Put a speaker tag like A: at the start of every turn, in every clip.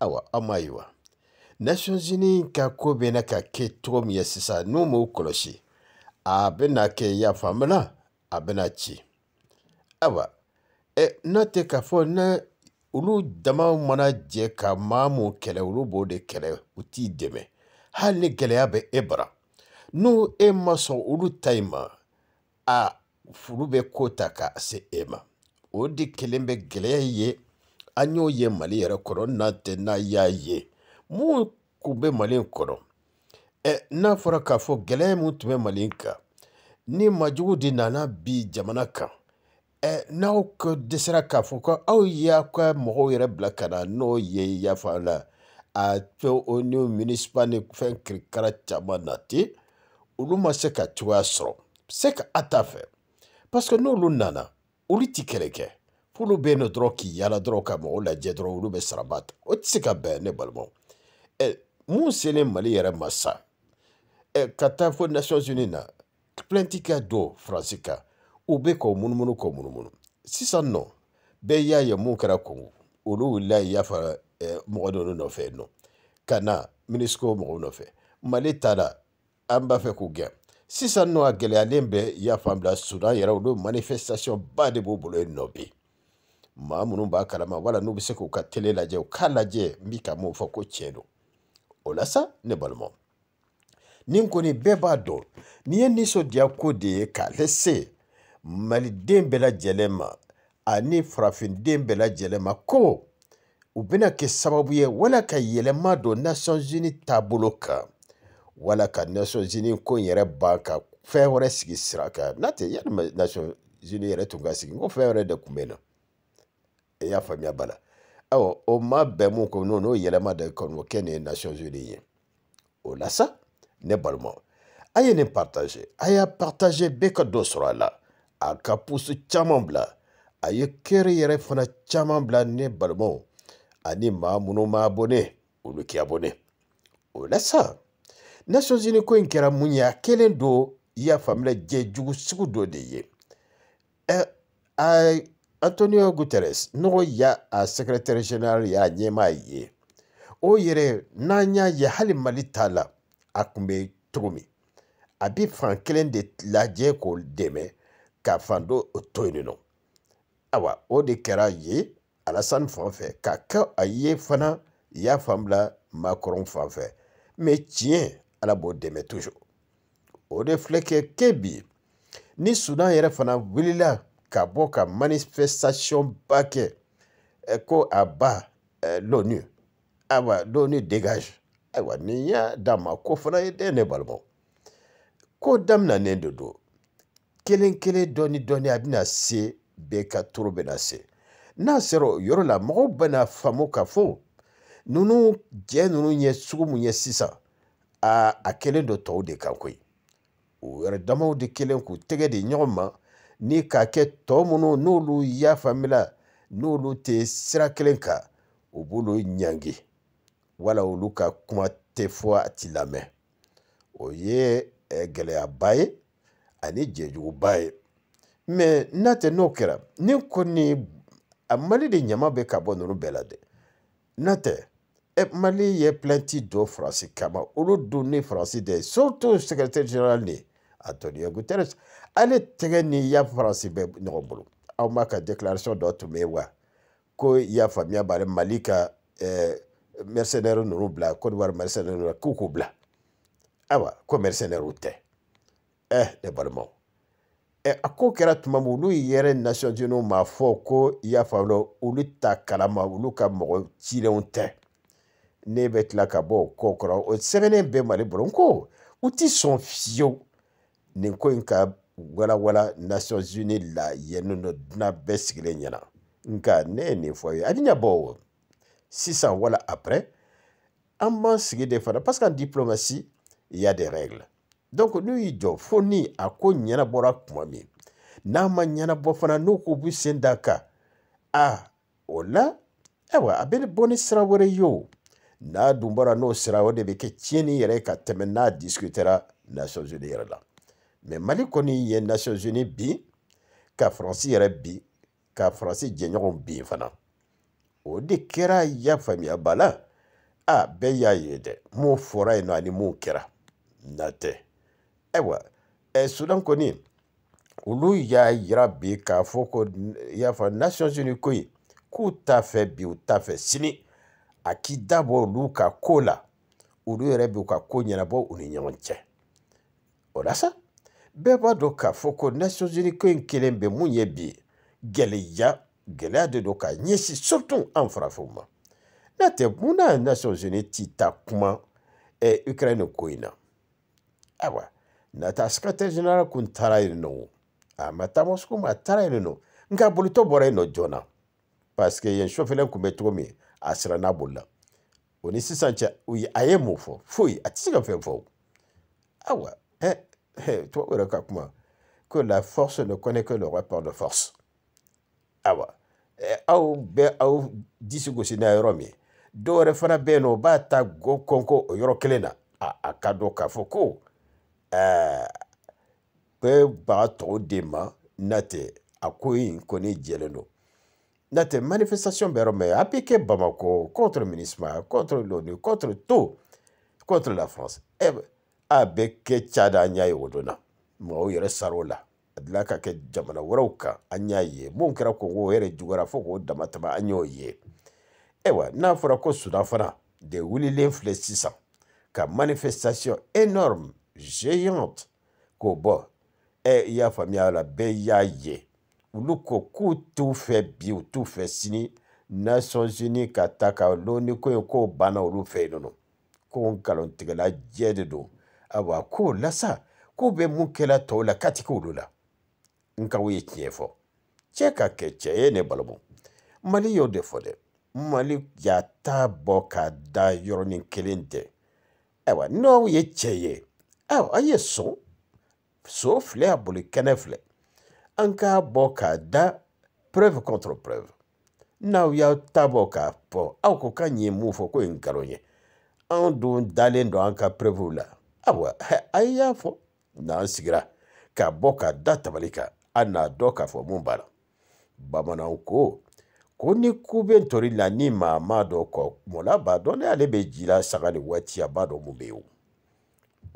A: awa an m'a ye wa nations unis ka ko bɛ na ka kɛ cogo min ye sisan n'u e m'o kɔlɔsi a bɛna kɛ y'a faamuna a bɛna ci ayiwa ɛ n'a tɛ k'a fɔ na olu dama mana jɛ ka maa mun kɛlɛ olu b'o de kɛlɛ u t'i dɛmɛ hali ni gɛlɛya bɛ e bara n'o e ma sɔn olu ta in ma a furu bɛ ko ta ka se e ma o de kelen bɛ gɛlɛya ye an y'o ye mali yɛrɛ kɔnɔ n'a tɛ n'a y'a ye mun kun bɛ mali kɔnɔ ɛ e, n'a fɔra k'a fɔ gɛlɛya mun tun bɛ mali kan ni majugu de nana bi jamana kan ɛ n'aw ka e, dɛsɛra k'a fɔ ko aw y'a ka mɔgɔw yɛrɛ bila ka na n'o ye yafa la a fɛ o ni minisipa ni fɛn kirikara caman na ten olu ma se ka cogoya sɔrɔ se ka a ta fɛ paseke n'olu nana olu ti kɛlɛ kɛ k'olu bɛ yen nɔ dɔrɔn k'i yaala dɔrɔn ka mɔgɔw lajɛ dɔrɔn olu bɛ saraba ta o tɛ se ka bɛn ne balimaw ɛ mun selen mali yɛrɛ ma sa ɛ ka taa fo nations unis na plainte ka don faransi kan u bɛ k'o munumunu k'o munumunu sisan nɔ bɛɛ y'a ye mun kɛra kongo olu wulila y'a fara ɛ mɔgɔ dɔ nɔfɛ yen nɔ ka na minisiko mɔgɔw nɔfɛ mali taara an b'a fɛ k'u gɛn sisan nɔ a gɛlɛyalen bɛ yafa bila sudan yɛrɛ olu manifestation ba de b'u bolo yen nɔ bi. maa minnu b'a kalama wala n'u bɛ se k'u ka tele lajɛ u k'a lajɛ n b'i ka mun fɔ ko tiɲɛ don o la sa ne balimaw nin kɔni bɛɛ b'a dɔn nin ye nisɔndiya ko de ye k'ale se maliden bɛɛ lajɛlen ma ani farafinden bɛɛ lajɛlen ma ko u bɛna kɛ sababu ye wala ka yɛlɛma don nations unis taabolo kan wala ka nations unis ko in yɛrɛ ban ka fɛn wɛrɛ sigi sira kan n'a tɛ yalima nations unis yɛrɛ tun ka sigi n ko fɛn wɛrɛ de tun bɛ na. i y'a faamuya ba la awɔ o ma bɛn mun kɔ n'o n'o yɛlɛma de kɔni o kɛ nin ye nations unies ye o la sa ne balimaw a ye nin partage a y'a partage bɛɛ ka dɔ sɔrɔ a la a ka pusu caman bila a ye kɛrɛ yɛrɛ fana caman bila ne balimaw ani maa minnu ma abone olu k'i abone o la sa nations unies ko in kɛra mun ye a kelen don i y'a faamuya jɛ jugu sugu dɔ de ye ɛ a antonio guterres n'o y'a a secrétaire général y'a ɲɛmaa ye o yɛrɛ n'an y'a ye hali mali t'a la a kun bɛ cogo min a bɛ fan kelen de lajɛ k'o dɛmɛ ka fan dɔ to yen nɔ ayiwa o de kɛra ye alasani fan fɛ ka kɛ a ye fana y'a fan bila maakɔrɔw fan fɛ mɛ tiɲɛ ala b'o dɛmɛ toujours o de filɛ kɛ ke bi ni sudan yɛrɛ fana wulila ka bɔ ka manifestation ba kɛ eh, ko a ba eh, l'onu ayiwa l'onu dégage ayiwa nin y'a d'a ma ko fana ye dɛ ne balimaw ko daminanen de don kelen kelen dɔɔni dɔɔni a bɛna se bɛɛ ka toro bɛna se n'a sera o yɔrɔ la mɔgɔw bɛna faamu ka fɔ ninnu jɛ ninnu ye sugu mun ye sisan a a kelen don tɔw de kan koyi o yɛrɛ damaw de kelen k'u tɛgɛ di ɲɔgɔn ma ni ka kɛ tɔ minnu n'olu y'a faamula n'olu tɛ sira kelen kan u b'olu ɲangi wala olu ka kuma tɛ fɔ a ti lamɛn o ye gɛlɛyaba ye ani jɛjuguba ye mɛ n'a tɛ n'o kɛra ni kɔni a mali de ɲama bɛ ka bɔ ninnu bɛɛ la dɛ n'a tɛ mali ye plɛnti dɔ faransi kama olu dun ni faransi dɛ surtout secrétaire général ni antonio guterres ale tɛgɛ ni ya faransi bɛ ɲɔgɔn bolo aw ma ka déclaration dɔ tun bɛ wa ko y'a faamuya bari mali ka eh, mercenaire ninnu bila cote d'ivoire mercenaire ninnu k'u k'u bila ayiwa ko mercenaire tɛ eh, ne balimaw eh, a ko kɛra tuma min olu yɛrɛ nations unies m'a fɔ ko i y'a faamuya olu ta kalama olu ka mɔgɔ cilenw tɛ ne bɛ tila ka bɔ o ko kɔrɔ o sɛbɛnnen bɛ mali bolo n ko u ti sɔn fiyewu nin ko in ka walawala nations unis la yennu nɔ dunan bɛɛ sigilen ɲɛna nka ne ye nin fɔ aw ye a bi ɲɛ bɔ o sisan wala après an b'an sigi de fana parce que en diplomatie il y a des règles donc n'u y'i jɔ fo ni a ko ɲɛnabɔra tuma min n'a ma ɲɛnabɔ fana n'u k'u b'u sen da a kan a o la ayiwa a bɛ bɔ ni sira wɛrɛ ye o n'a dun bɔra n'o sira o de bɛ kɛ tiɲɛni yɛrɛ ka tɛmɛ n'a discutera nations unies yɛrɛ la. mɛ mali kɔni ye nations unis bi ka faransi yɛrɛ bi ka faransi jɛɲɔgɔnw bi fana o de kɛra ya faamuya ba la a bɛɛ y'a ye dɛ mun fɔra yen nɔ ani mun kɛra na tɛ ayiwa ɛ sudan kɔni olu y'a yira bi k'a fɔ ko y'a fɔ nations unis ko in k'u t'a fɛ bi u t'a fɛ sini a k'i dabɔ olu ka ko la olu yɛrɛ b'u ka ko ɲɛnabɔ u ni ɲɔgɔn cɛ o la sa bɛɛ b'a dɔn k'a fɔ ko nations unies ko in kelen bɛ mun ye bi gɛlɛya gɛlɛya de don k'a ɲɛsin surtout an farafinw ma n'a tɛ munna nations unies ti ta kuma eh, ukraine ko in na ayiwa nata secrétaire général kun taara yen nɔ a ma taa mɔsugu ma a taara yen nɔ nka a bolitɔ bɔra yen nɔ joona parce que yen sɔfɛlɛ kun bɛ cogo min a sira n'a bolila o ni sisan cɛ a ye mun fɔ foyi a tɛ se ka fɛn fɔ ayiwa ɛ. Eh, Eh, que la force ne connaît que le roi par de force awa aw bɛɛ aw disi gosi n'a yɔrɔ min dɔw yɛrɛ fana bɛ yen nɔ u b'a ta go kɔnko o yɔrɔ kelen na a a ka dɔn k'a fɔ ko ɛɛ bɛɛ b'a tɔw de ma n'a tɛ a ko in kɔni jɛlen don n'a tɛ manifestation bɛ yɔrɔ min a bɛ kɛ bamakɔ contre ministre contre l'onu contre tout contre la france ɛ eh, a bɛ kɛ cada an y'a ye o donna maaw yɛrɛ sara o la a dila ka kɛ jamana wɛrɛw kan an y'a ye mun kɛra kongo o yɛrɛ juguyara fo k'o dama tɛmɛ an y'o ye ayiwa n'a fɔra ko sudan fana de wulilen filɛ sisan ka manifestation énorme géante k'o bɔ ɛ i y'a faamuya la bɛɛ y'a ye olu ko k'u t'u fɛ bi u t'u fɛ sini nations unies ka ta ka lɔnni ko in k'o banna olu fɛ yen nɔ ko nkalontigɛla jɛ de don awa kow la sa ko bɛ mun kɛla tɔw la kati k'olu la n kaw ye tiɲɛ fɔ cɛ ka kɛ cɛ ye ne balimu mali y'o de fɔ dɛ mali y'a ta bɔ k'a da yɔrɔnin kelen tɛ ayiwa n'aw ye cɛ ye ayiwa a ye sɔn so filɛ a boli kɛnɛ filɛ an k'a bɔ k'a da preuve contre preuve n'aw y'aw ta bɔ k'a fɔ aw ko ka ɲi mun fɔ ko ye nkalon ye anw dun dalen don an ka preuve la ayiwa an y'a fɔ n'an sigira ka bɔ ka da tabali kan an n'a dɔn k'a fɔ mun b'a la bamananw ko ko ni ku bɛ tori la ni maa ma dɔ kɔ mɔla b'a dɔn ne ale bɛ ji la saga ni waati a b'a dɔn mun bɛ yen o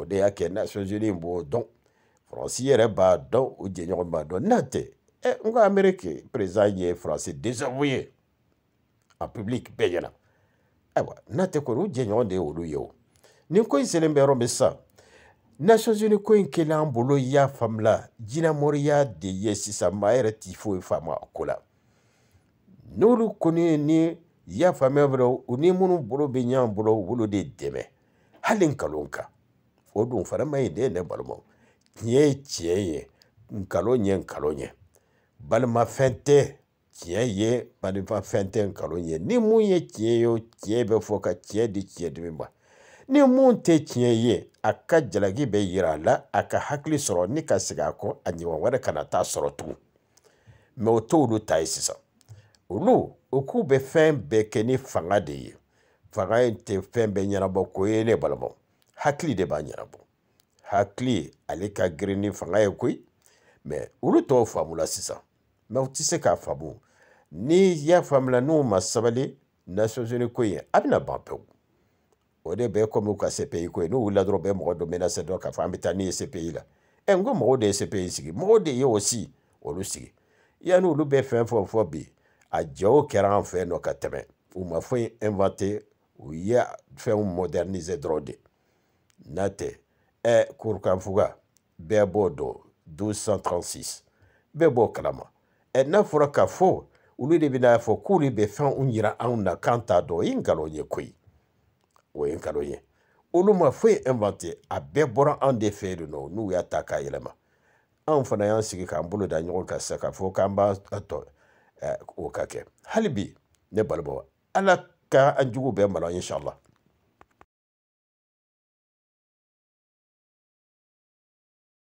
A: o de y'a kɛ nations unies b'o dɔn faransi yɛrɛ b'a dɔn o jɛɲɔgɔn b'a dɔn n'a tɛ ɛ n ko ameriki perezan ye faransi désavoué ye en public bɛɛ ɲɛna ayiwa n'a tɛ kɔni o jɛɲɔgɔn de ye olu ye o. nin ko in selen bɛ yɔrɔ min sisan nations unis ko in kɛlen an bolo y'a faamula jinɛmɔriya de ye sisan maa yɛrɛ ti foyi faamu a ko la n'olu kɔni ni y'a faamuya dɔrɔn u ni minnu bolo bɛ ɲɔgɔn bolo olu de dɛmɛ hali nkalon kan o dun fana ma ɲi dɛ ne balimaw tiɲɛ ye tiɲɛ ye nkalon ɲɛ nkalon ɲɛ balimafɛn tɛ tiɲɛ ye balimafɛn tɛ nkalon ye ni mun ye tiɲɛ ye o tiɲɛ bɛ fɔ ka tiɲɛ di tiɲɛ dimi ma ni mun tɛ tiɲɛ ye a ka jalaki bɛ yira a la a ka hakili sɔrɔ ni ka segin a kɔ a ɲɔgɔn wɛrɛ kana taa sɔrɔ tugun mɛ o t'olu ta ye sisan olu o k'u bɛ fɛn bɛɛ kɛ ni fanga de ye fanga in tɛ fɛn bɛɛ ɲɛnabɔ ko ye ne balimaw hakili de b'a ɲɛnabɔ hakili ale ka girin ni fanga ye koyi mɛ olu tɔw faamula sisan mɛ u tɛ se k'a faamu ni y'a faamula n'u ma sabali nasɔnsɔnni ko in a bɛna ban pewu o de bɛɛ komi u ka cpi ko ye n'u wulila dɔrɔn bɛɛ mɔgɔ dɔ menase dɔrɔn k'a fɔ an bɛ taa n'i ye cpi la ɛ n ko mɔgɔw de ye cpi sigi mɔgɔw de ye o si olu sigi yanni olu bɛ fɛn fɛn fɔ bi a jaw kɛra an fɛ nɔ ka tɛmɛ u ma foyi inventer u ye fɛnw moderniser dɔrɔn de n'a tɛ ɛ kurukanfuga bɛɛ b'o dɔn 1236 bɛɛ b'o kalama ɛ n'a fɔra ka fɔ olu de bɛna fɔ k'olu bɛ fɛnw yira anw na k'an t'a dɔn o ye nkalon ye koyi o ye nkalon ye olu ma foyi invente a bɛɛ bɔra anw de fɛ yen nɔ n'u y'a ta k'a yɛlɛma anw fana y'an sigi k'an bolo da ɲɔgɔn kan sisan k'a fɔ k'an b'a tɔ o ka kɛ hali bi ne balimaw ala ka an jugu bɛɛ malo inshallah